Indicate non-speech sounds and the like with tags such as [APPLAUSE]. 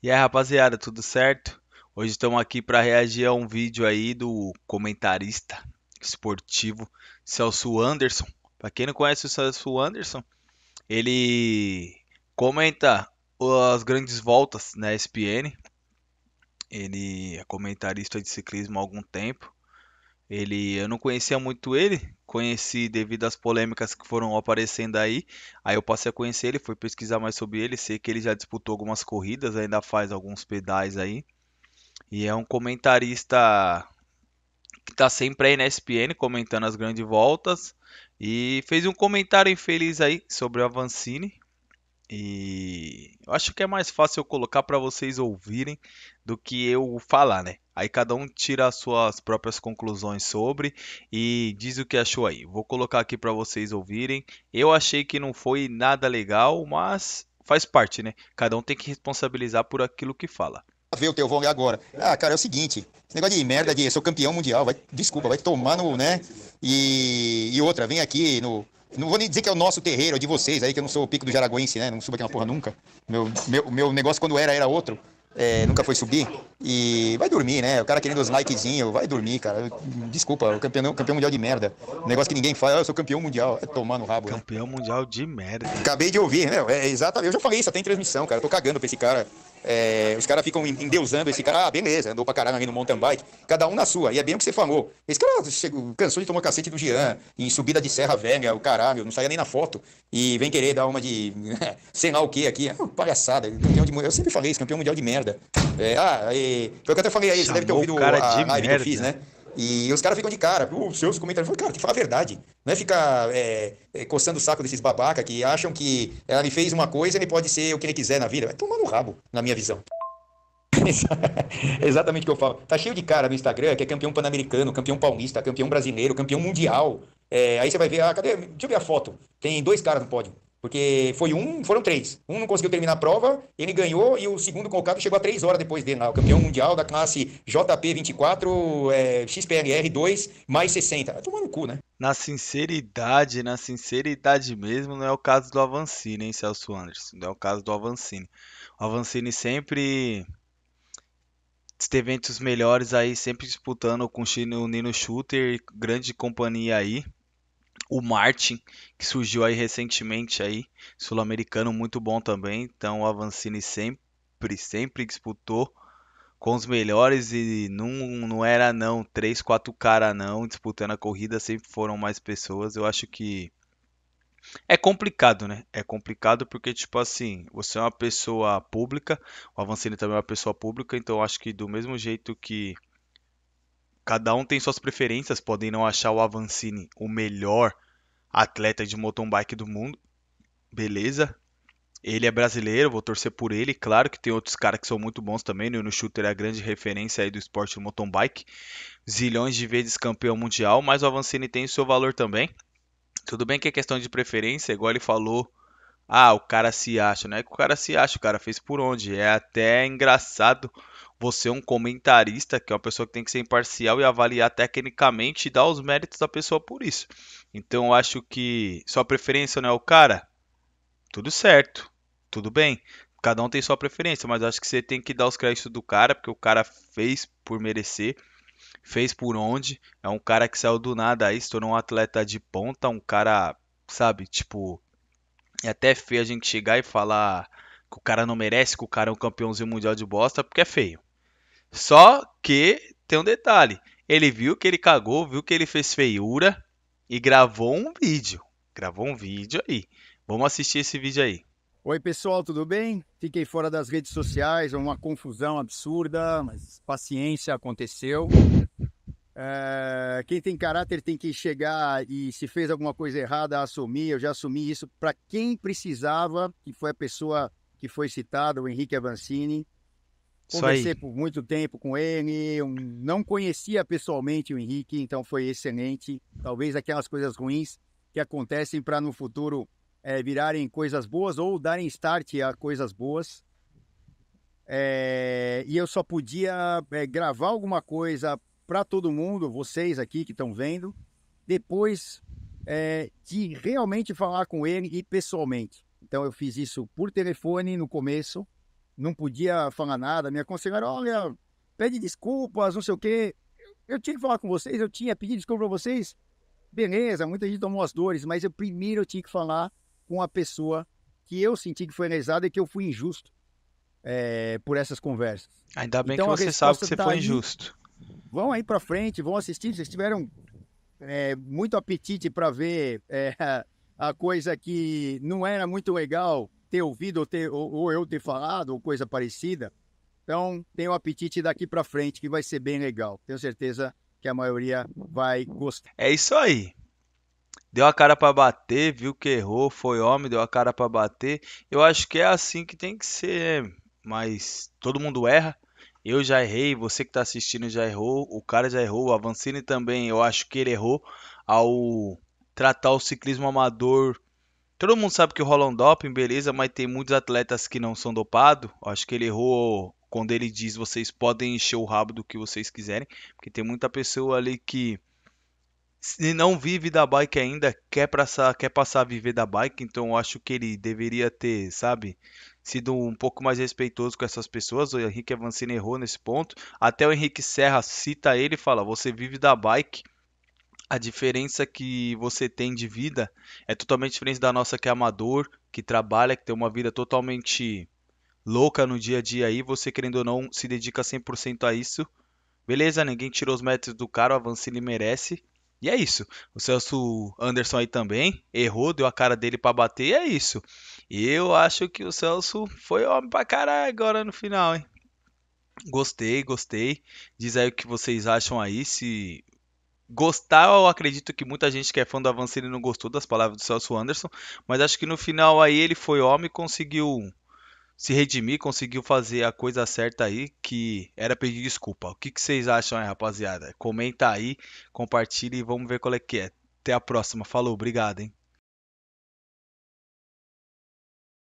E aí, rapaziada, tudo certo? Hoje estamos aqui para reagir a um vídeo aí do comentarista esportivo Celso Anderson. Para quem não conhece o Celso Anderson, ele comenta as grandes voltas na ESPN. Ele é comentarista de ciclismo há algum tempo. Ele, eu não conhecia muito ele, conheci devido às polêmicas que foram aparecendo aí. Aí eu passei a conhecer ele, fui pesquisar mais sobre ele, sei que ele já disputou algumas corridas, ainda faz alguns pedais aí. E é um comentarista que tá sempre aí na ESPN comentando as grandes voltas e fez um comentário infeliz aí sobre o Avancini, e eu acho que é mais fácil eu colocar para vocês ouvirem do que eu falar, né? Aí cada um tira as suas próprias conclusões sobre e diz o que achou aí. Vou colocar aqui para vocês ouvirem. Eu achei que não foi nada legal, mas faz parte, né? Cada um tem que responsabilizar por aquilo que fala. Ver o teu vão agora. Ah, cara, é o seguinte, esse negócio de merda de eu sou campeão mundial, vai, desculpa, vai tomar no, né? E, e outra, vem aqui no não vou nem dizer que é o nosso terreiro, é de vocês aí, que eu não sou o pico do Jaraguense, né? Não subo aqui uma porra nunca. Meu, meu, meu negócio quando era, era outro. É, nunca foi subir. E vai dormir, né? O cara querendo os likezinhos, vai dormir, cara. Desculpa, o campeão, campeão mundial de merda. Negócio que ninguém fala, ah, eu sou campeão mundial. É tomar no rabo. Né? Campeão né? mundial de merda. Acabei de ouvir, né? É, exatamente. Eu já falei isso até em transmissão, cara. Eu tô cagando pra esse cara. É, os caras ficam endeusando esse cara. Ah, beleza, andou pra caralho aí no mountain bike. Cada um na sua. E é bem o que você falou. Esse cara chegou, cansou de tomar cacete do Jean, em subida de Serra Velha, o caralho, não saia nem na foto. E vem querer dar uma de [LAUGHS] sei lá o que aqui. Ah, palhaçada, é campeão de Eu sempre falei isso, campeão mundial de merda. É, ah, e, foi o que eu até falei aí, você deve ter ouvido a, a live merda. que eu fiz, né? E os caras ficam de cara, os seus comentários. Falam, cara, tem que falar a verdade. Não é ficar é, é, coçando o saco desses babaca que acham que ela me fez uma coisa, ele pode ser o que ele quiser na vida. Vai tomar no rabo, na minha visão. [LAUGHS] Exatamente o que eu falo. Tá cheio de cara no Instagram que é campeão pan-americano, campeão paulista, campeão brasileiro, campeão mundial. É, aí você vai ver, ah, cadê? Deixa eu ver a foto. Tem dois caras no pódio. Porque foi um, foram três. Um não conseguiu terminar a prova, ele ganhou e o segundo colocado chegou a três horas depois dele, o campeão mundial da classe JP24, é, XPLR2, mais 60. É tomar no cu, né? Na sinceridade, na sinceridade mesmo, não é o caso do Avancini, hein, Celso Anderson? Não é o caso do Avancini. O Avancini sempre teve eventos os melhores aí, sempre disputando com o Nino Shooter, grande companhia aí o Martin, que surgiu aí recentemente aí, sul-americano muito bom também. Então o Avancini sempre, sempre disputou com os melhores e não, não era não, três, quatro cara não, disputando a corrida, sempre foram mais pessoas. Eu acho que é complicado, né? É complicado porque, tipo assim, você é uma pessoa pública, o Avancini também é uma pessoa pública, então eu acho que do mesmo jeito que Cada um tem suas preferências, podem não achar o Avancini o melhor atleta de mountain bike do mundo. Beleza. Ele é brasileiro, vou torcer por ele. Claro que tem outros caras que são muito bons também. Né? O Shooter é a grande referência aí do esporte do mountain bike. Zilhões de vezes campeão mundial, mas o Avancini tem o seu valor também. Tudo bem que é questão de preferência, igual ele falou ah, o cara se acha, não é que o cara se acha, o cara fez por onde. É até engraçado você, um comentarista, que é uma pessoa que tem que ser imparcial e avaliar tecnicamente e dar os méritos da pessoa por isso. Então eu acho que sua preferência não é o cara? Tudo certo, tudo bem. Cada um tem sua preferência, mas acho que você tem que dar os créditos do cara, porque o cara fez por merecer fez por onde. É um cara que saiu do nada aí, se tornou um atleta de ponta, um cara, sabe, tipo, é até feio a gente chegar e falar que o cara não merece, que o cara é um campeãozinho mundial de bosta, porque é feio. Só que tem um detalhe. Ele viu que ele cagou, viu que ele fez feiura e gravou um vídeo. Gravou um vídeo aí. Vamos assistir esse vídeo aí. Oi, pessoal, tudo bem? Fiquei fora das redes sociais, uma confusão absurda, mas paciência aconteceu. É, quem tem caráter tem que chegar e se fez alguma coisa errada, assumir. Eu já assumi isso para quem precisava, que foi a pessoa que foi citada, o Henrique Avancini. Conversei por muito tempo com ele, não conhecia pessoalmente o Henrique, então foi excelente. Talvez aquelas coisas ruins que acontecem para no futuro é, virarem coisas boas ou darem start a coisas boas. É, e eu só podia é, gravar alguma coisa para todo mundo, vocês aqui que estão vendo, depois é, de realmente falar com ele e pessoalmente. Então eu fiz isso por telefone no começo, não podia falar nada, me aconselharam, olha, pede desculpas, não sei o quê. Eu, tinha que falar com vocês, eu tinha pedido desculpa para vocês. Beleza, muita gente tomou as dores, mas eu primeiro eu tinha que falar com a pessoa que eu senti que foi lesada e que eu fui injusto é, por essas conversas. Ainda bem então, que você sabe que você tá foi injusto. Vão aí para frente, vão assistir. Vocês tiveram é, muito apetite para ver é, [LAUGHS] a coisa que não era muito legal ter ouvido ou, ter, ou, ou eu ter falado ou coisa parecida. Então, tenho apetite daqui para frente que vai ser bem legal. Tenho certeza que a maioria vai gostar. É isso aí. Deu a cara para bater, viu que errou, foi homem, deu a cara para bater. Eu acho que é assim que tem que ser, mas todo mundo erra. Eu já errei, você que está assistindo já errou, o cara já errou, o Avancini também, eu acho que ele errou ao tratar o ciclismo amador. Todo mundo sabe que rola um doping, beleza, mas tem muitos atletas que não são dopados. Acho que ele errou quando ele diz vocês podem encher o rabo do que vocês quiserem, porque tem muita pessoa ali que se não vive da bike ainda, quer passar, quer passar a viver da bike, então eu acho que ele deveria ter, sabe, sido um pouco mais respeitoso com essas pessoas. O Henrique Avancini errou nesse ponto. Até o Henrique Serra cita ele e fala: Você vive da bike. A diferença que você tem de vida é totalmente diferente da nossa, que é amador, que trabalha, que tem uma vida totalmente louca no dia a dia aí, você querendo ou não se dedica 100% a isso. Beleza, ninguém tirou os metros do cara, o Avancini merece. E é isso. O Celso Anderson aí também errou, deu a cara dele para bater, e é isso. E eu acho que o Celso foi homem pra caralho agora no final, hein? Gostei, gostei. Diz aí o que vocês acham aí. Se gostar, eu acredito que muita gente que é fã do Avancini ele não gostou das palavras do Celso Anderson, mas acho que no final aí ele foi homem e conseguiu se redimir, conseguiu fazer a coisa certa aí, que era pedir desculpa. O que, que vocês acham aí, rapaziada? Comenta aí, compartilha e vamos ver qual é que é. Até a próxima. Falou, obrigado, hein?